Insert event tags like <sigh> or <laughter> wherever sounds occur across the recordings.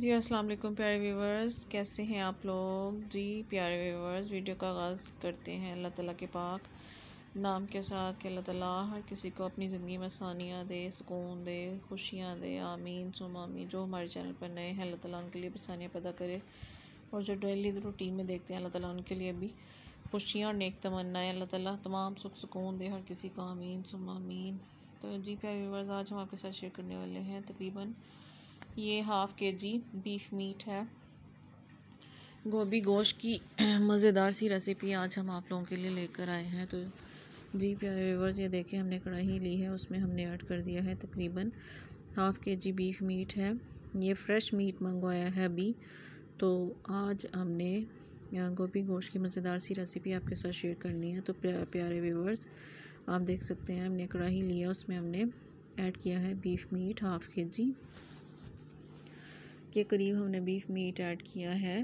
जी अस्सलाम वालेकुम प्यारे व्यूवर्स कैसे हैं आप लोग जी प्यारे व्यूवर्स वीडियो का आगाज़ करते हैं अल्लाह ताला के पाक नाम के साथ के अल्लाह ताला हर किसी को अपनी ज़िंदगी में आसानियाँ दे सुकून दे खुशियाँ दे आमीन सुम आमीन जो हमारे चैनल पर नए हैं अल्लाह ताला उनके लिए आसानियाँ पैदा करे और जो डेली रूटीन में देखते हैं अल्लाह ताला उनके लिए भी खुशियाँ और नेक तमन्नाएँ अल्लाह ताला तमाम सुख सुकून दे हर किसी को आमीन सुम आमीन तो जी प्यारे व्यूवर्स आज हम आपके साथ शेयर करने वाले हैं तकरीबन ये हाफ़ के जी बीफ मीट है गोभी गोश्त की <clears throat> मज़ेदार सी रेसिपी आज हम आप लोगों के लिए लेकर आए हैं तो जी प्यारे व्यूवर्स ये देखें हमने कढ़ाई ली है उसमें हमने ऐड कर दिया है तकरीबन हाफ़ के जी बीफ मीट है ये फ्रेश मीट मंगवाया है अभी तो आज हमने गोभी गोश्त की मज़ेदार सी रेसिपी आपके साथ शेयर करनी है तो प्यारे व्यूवर्स आप देख सकते हैं हमने कढ़ाई लिया उसमें हमने ऐड किया है बीफ मीट हाफ़ के जी के करीब हमने बीफ मीट ऐड किया है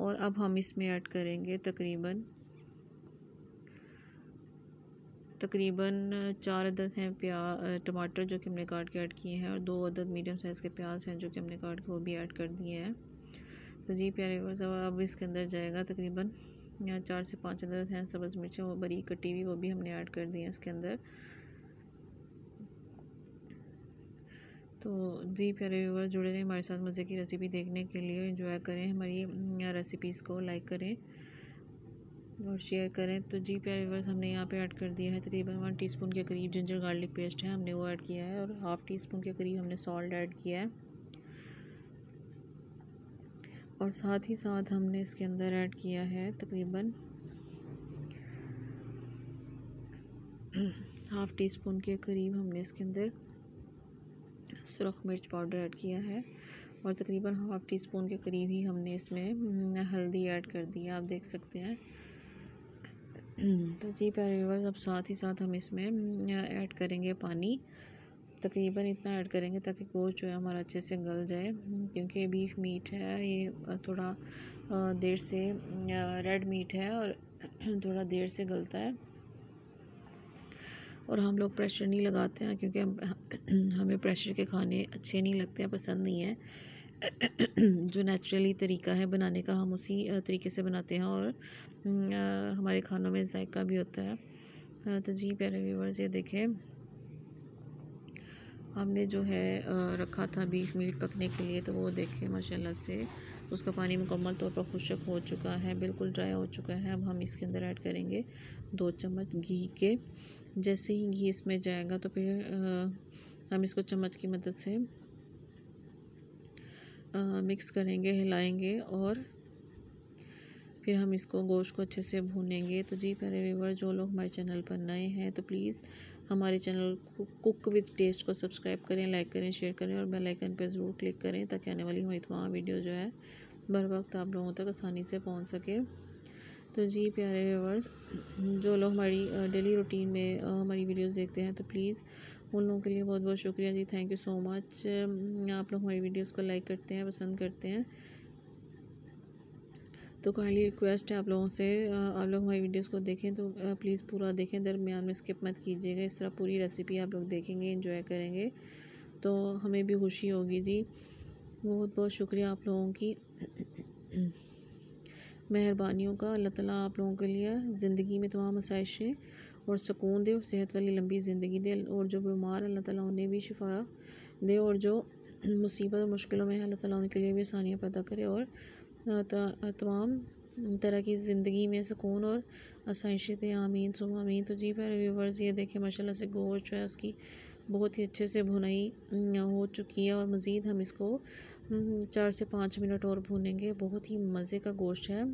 और अब हम इसमें ऐड करेंगे तकरीबन तकरीबन चार अदद हैं प्याज टमाटर जो कि हमने काट के ऐड किए हैं और दो अदद मीडियम साइज़ के प्याज हैं जो कि हमने काट के वो भी ऐड कर दिए हैं तो जी प्यारे अब इसके अंदर जाएगा तकरीबन यहाँ चार से पाँच अदद हैं सब्ज़ मिर्चें वो बरी कटी हुई वो भी हमने ऐड कर दी हैं इसके अंदर तो जी प्यारे व्यूवर जुड़े रहें हमारे साथ मज़े की रेसिपी देखने के लिए इन्जॉय करें हमारी रेसिपीज़ को लाइक करें और शेयर करें तो जी प्यारे व्यूवर्स हमने यहाँ पे ऐड कर दिया है तकरीबन वन टीस्पून के करीब जिंजर गार्लिक पेस्ट है हमने वो ऐड किया है और हाफ़ टी स्पून के करीब हमने सॉल्ट ऐड किया है और साथ ही साथ हमने इसके अंदर ऐड किया है तकरीबन हाफ़ टी स्पून के करीब हमने इसके अंदर सुरख मिर्च पाउडर ऐड किया है और तकरीबन हाफ़ टी स्पून के करीब ही हमने इसमें हम्म, हल्दी ऐड कर दी है आप देख सकते हैं तो जी प्यारेवर्स अब साथ ही साथ हम इसमें हम्म, ऐड करेंगे पानी तकरीबन इतना ऐड करेंगे ताकि गोश्त जो है हमारा अच्छे से गल जाए हम्म, क्योंकि बीफ मीट है ये थोड़ा देर से रेड मीट है और <clears throat> थोड़ा देर से गलता है और हम लोग प्रेशर नहीं लगाते हैं क्योंकि हम <clears throat> हमें प्रेशर के खाने अच्छे नहीं लगते हैं पसंद नहीं है <clears throat> जो नेचुरली तरीका है बनाने का हम उसी तरीके से बनाते हैं और हमारे खानों में जायका भी होता है तो जी प्यारे व्यूवर्स ये देखें हमने जो है रखा था बीफ मीट पकने के लिए तो वो देखें माशाल्लाह से उसका पानी मुकम्मल तौर पर खुशक हो चुका है बिल्कुल ड्राई हो चुका है अब हम इसके अंदर ऐड करेंगे दो चम्मच घी के जैसे ही घी इसमें जाएगा तो फिर आ, हम इसको चम्मच की मदद से आ, मिक्स करेंगे हिलाएंगे और फिर हम इसको गोश्त को अच्छे से भूनेंगे तो जी प्यारे व्यूवर जो लोग हमारे चैनल पर नए हैं तो प्लीज़ हमारे चैनल को कुक विद टेस्ट को सब्सक्राइब करें लाइक करें शेयर करें और बेल आइकन पर ज़रूर क्लिक करें ताकि आने वाली हमारी तमाम वीडियो जो है बर वक्त आप लोगों तक आसानी से पहुंच सके तो जी प्यारे व्यूवर्स जो लोग हमारी डेली रूटीन में हमारी वीडियोस देखते हैं तो प्लीज़ उन लोगों के लिए बहुत बहुत शुक्रिया जी थैंक यू सो मच आप लोग हमारी वीडियोस को लाइक करते हैं पसंद करते हैं तो काइंडली रिक्वेस्ट है आप लोगों से आप लोग हमारी वीडियोस को देखें तो प्लीज़ पूरा देखें दरमियान में स्किप मत कीजिएगा इस तरह पूरी रेसिपी आप लोग देखेंगे इन्जॉय करेंगे तो हमें भी खुशी होगी जी बहुत बहुत शुक्रिया आप लोगों की मेहरबानियों का अल्लाह ताला आप लोगों के लिए ज़िंदगी में तमाम आसाइशें और सुकून दे और सेहत वाली लंबी ज़िंदगी दे और जो बीमार अल्लाह ताला उन्हें भी शिफा दे और जो मुसीबत और मुश्किलों में है अल्लाह ताला उनके लिए भी आसानियाँ पैदा करे और तमाम तरह की ज़िंदगी में सुकून और आसाइशें आमीन सुबह आमीन तो जी पर व्यूवर्स ये देखें माशाल्लाह से गोश्त जो है उसकी बहुत ही अच्छे से भुनाई हो चुकी है और मज़ीद हम इसको चार से पाँच मिनट और भूनेंगे बहुत ही मज़े का गोश्त है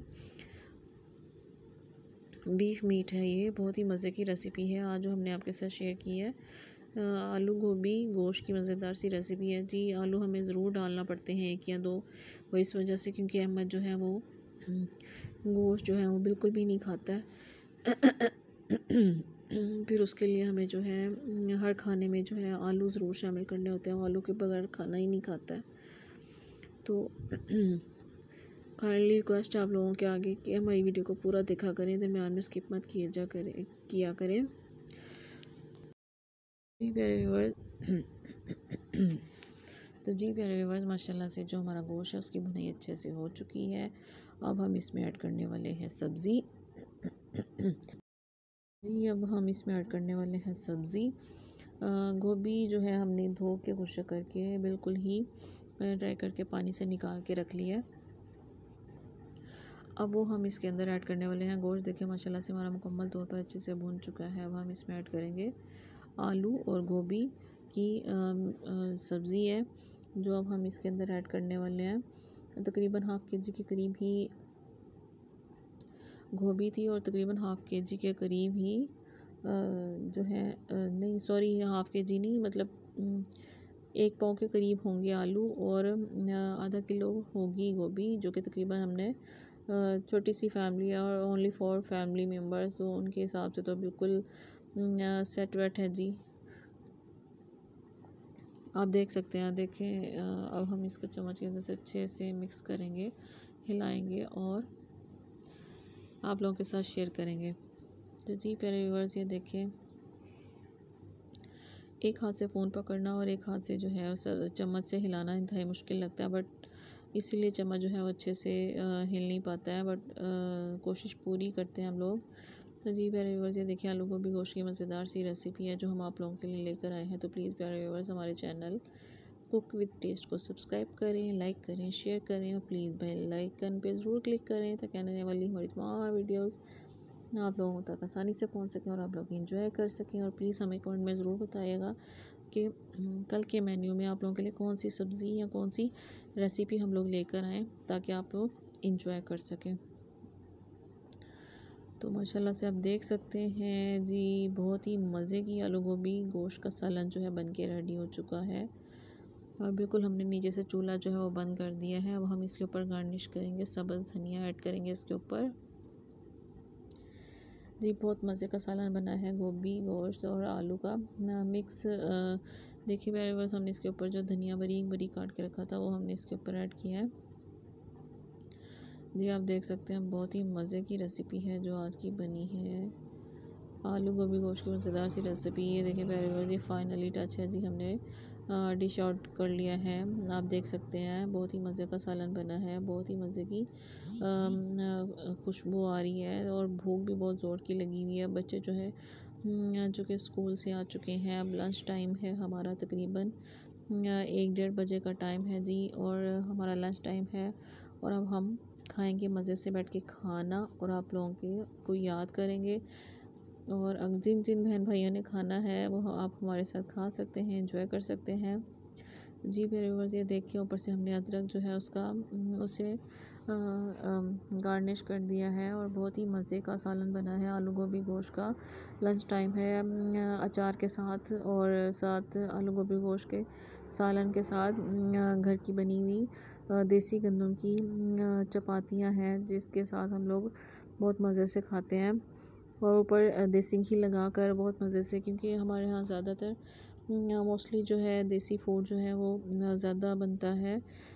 बीफ मीट है ये बहुत ही मज़े की रेसिपी है आज जो हमने आपके साथ शेयर की है आलू गोभी गोश्त की मज़ेदार सी रेसिपी है जी आलू हमें ज़रूर डालना पड़ते हैं एक या दो वो इस वजह से क्योंकि अहमद जो है वो गोश्त जो है वो बिल्कुल भी नहीं खाता है हम्म, फिर उसके लिए हमें जो है हम्म, हर खाने में जो है आलू ज़रूर शामिल करने होते हैं आलू के बगैर खाना ही नहीं खाता है तो <clears throat> काइंडली रिक्वेस्ट आप लोगों के आगे कि हमारी वीडियो को पूरा देखा करें दरमियान में स्किप मत किए जा करें किया करें जी प्यारे व्यूवर्स <clears throat> तो जी प्यारे व्यूवर्स माशाल्लाह से जो हमारा गोश्त है उसकी भुनाई अच्छे से हो चुकी है अब हम इसमें ऐड करने वाले हैं सब्ज़ी <clears throat> जी अब हम इसमें ऐड करने वाले हैं सब्ज़ी गोभी जो है हमने धो के खुश करके बिल्कुल ही ड्राई करके पानी से निकाल के रख लिया अब वो हम इसके अंदर ऐड करने वाले हैं गोश्त देखिए माशाल्लाह से हमारा मुकम्मल तौर पर अच्छे से भून चुका है अब हम इसमें ऐड करेंगे आलू और गोभी की सब्ज़ी है जो अब हम इसके अंदर ऐड करने वाले हैं तकरीबन हाफ़ के जी के करीब ही गोभी थी और तकरीबन हाफ़ के जी के करीब ही जो है नहीं सॉरी हाफ़ के जी नहीं मतलब एक पाव के करीब होंगे आलू और आधा किलो होगी गोभी जो कि तकरीबन हमने छोटी सी फैमिली और ओनली फॉर फैमिली मेम्बर्स तो उनके हिसाब से तो बिल्कुल सेट वेट है जी आप देख सकते हैं देखें अब हम इसको चम्मच के अंदर से अच्छे से मिक्स करेंगे हिलाएंगे और आप लोगों के साथ शेयर करेंगे तो जी प्यारे व्यूवर्स ये देखिए एक हाथ से फ़ोन पकड़ना और एक हाथ से जो है उस चम्मच से हिलाना ही मुश्किल लगता है बट इसीलिए चम्मच जो है वो अच्छे से हिल नहीं पाता है बट कोशिश पूरी करते हैं हम लोग तो जी प्यारे व्यूवर्स ये देखिए आलू गोभी गोश्त की मज़ेदार सी रेसिपी है जो हम आप लोगों के लिए लेकर आए हैं तो प्लीज़ प्यारे व्यूवर्स हमारे चैनल कुक विद टेस्ट को सब्सक्राइब करें लाइक करें शेयर करें और प्लीज़ बेल लाइकन पे ज़रूर क्लिक करें ताकि आने वाली हमारी तमाम वीडियोस आप लोगों तक आसानी से पहुंच सकें और आप लोग इन्जॉय कर सकें और प्लीज़ हमें कमेंट में ज़रूर बताइएगा कि हम्म, कल के मेन्यू में आप लोगों के लिए कौन सी सब्ज़ी या कौन सी रेसिपी हम लोग लेकर आएँ ताकि आप लोग इन्जॉय कर सकें तो माशाला से आप देख सकते हैं जी बहुत ही मज़े की आलू गोभी गोश्त का सालन जो है बन के रेडी हो चुका है और बिल्कुल हमने नीचे से चूल्हा जो है वो बंद कर दिया है अब हम इसके ऊपर गार्निश करेंगे सब्ज़ धनिया ऐड करेंगे इसके ऊपर जी बहुत मज़े का सालन बना है गोभी गोश्त और आलू का मिक्स देखिए बस हमने इसके ऊपर जो धनिया बरीक बरीक काट के रखा था वो हमने इसके ऊपर ऐड किया है जी आप देख सकते हैं बहुत ही मज़े की रेसिपी है जो आज की बनी है आलू गोभी गोश्त की मज़ेदार सी रेसिपी ये देखिए प्यारे ये फाइनली टच है जी हमने डिश आउट कर लिया है आप देख सकते हैं बहुत ही मज़े का सालन बना है बहुत ही मज़े की खुशबू आ रही है और भूख भी बहुत ज़ोर की लगी हुई है बच्चे जो है जो कि स्कूल से आ चुके हैं अब लंच टाइम है हमारा तकरीबन एक डेढ़ बजे का टाइम है जी और हमारा लंच टाइम है और अब हम खाएंगे मज़े से बैठ के खाना और आप लोगों के को याद करेंगे और जिन जिन बहन भाइयों ने खाना है वो आप हमारे साथ खा सकते हैं इंजॉय कर सकते हैं जी मेरे व्यूवर्स ये देखिए ऊपर से हमने अदरक जो है उसका हम्म, उसे गार्निश कर दिया है और बहुत ही मज़े का सालन बना है आलू गोभी गोश्त का लंच टाइम है अचार के साथ और साथ आलू गोभी गोश्त के सालन के साथ घर की बनी हुई देसी गंदम की चपातियाँ हैं जिसके साथ हम लोग बहुत मज़े से खाते हैं और ऊपर देसी घी लगा कर बहुत मज़े से क्योंकि हमारे यहाँ ज़्यादातर मोस्टली जो है देसी फूड जो है वो ज़्यादा बनता है